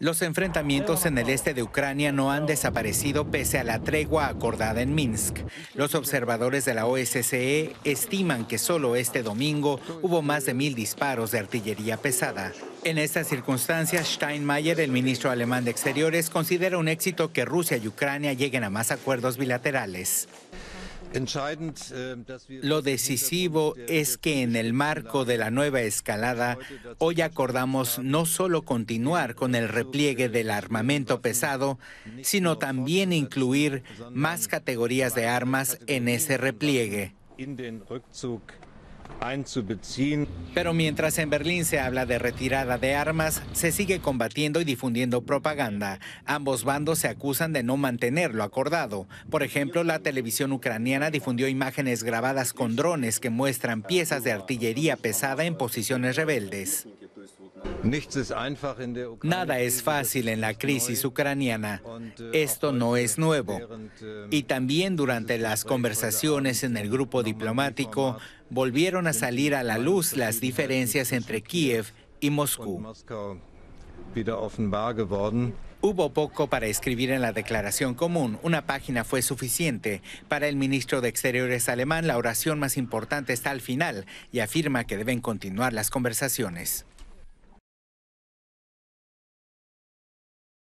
Los enfrentamientos en el este de Ucrania no han desaparecido pese a la tregua acordada en Minsk. Los observadores de la OSCE estiman que solo este domingo hubo más de mil disparos de artillería pesada. En estas circunstancias, Steinmeier, el ministro alemán de Exteriores, considera un éxito que Rusia y Ucrania lleguen a más acuerdos bilaterales. Äh, Lo decisivo es que en el marco de la nueva escalada, hoy acordamos no solo continuar con el repliegue del armamento pesado, sino también incluir más categorías de armas en ese repliegue. Pero mientras en Berlín se habla de retirada de armas, se sigue combatiendo y difundiendo propaganda. Ambos bandos se acusan de no mantener lo acordado. Por ejemplo, la televisión ucraniana difundió imágenes grabadas con drones que muestran piezas de artillería pesada en posiciones rebeldes. Nada es fácil en la crisis ucraniana. Äh, Esto no es nuevo. Ähm, y también durante las conversaciones en el grupo diplomático volvieron a salir a la luz las diferencias entre Kiev y Moscú. Hubo poco para escribir en la declaración común. Una página fue suficiente. Para el ministro de Exteriores alemán, la oración más importante está al final y afirma que deben continuar las conversaciones.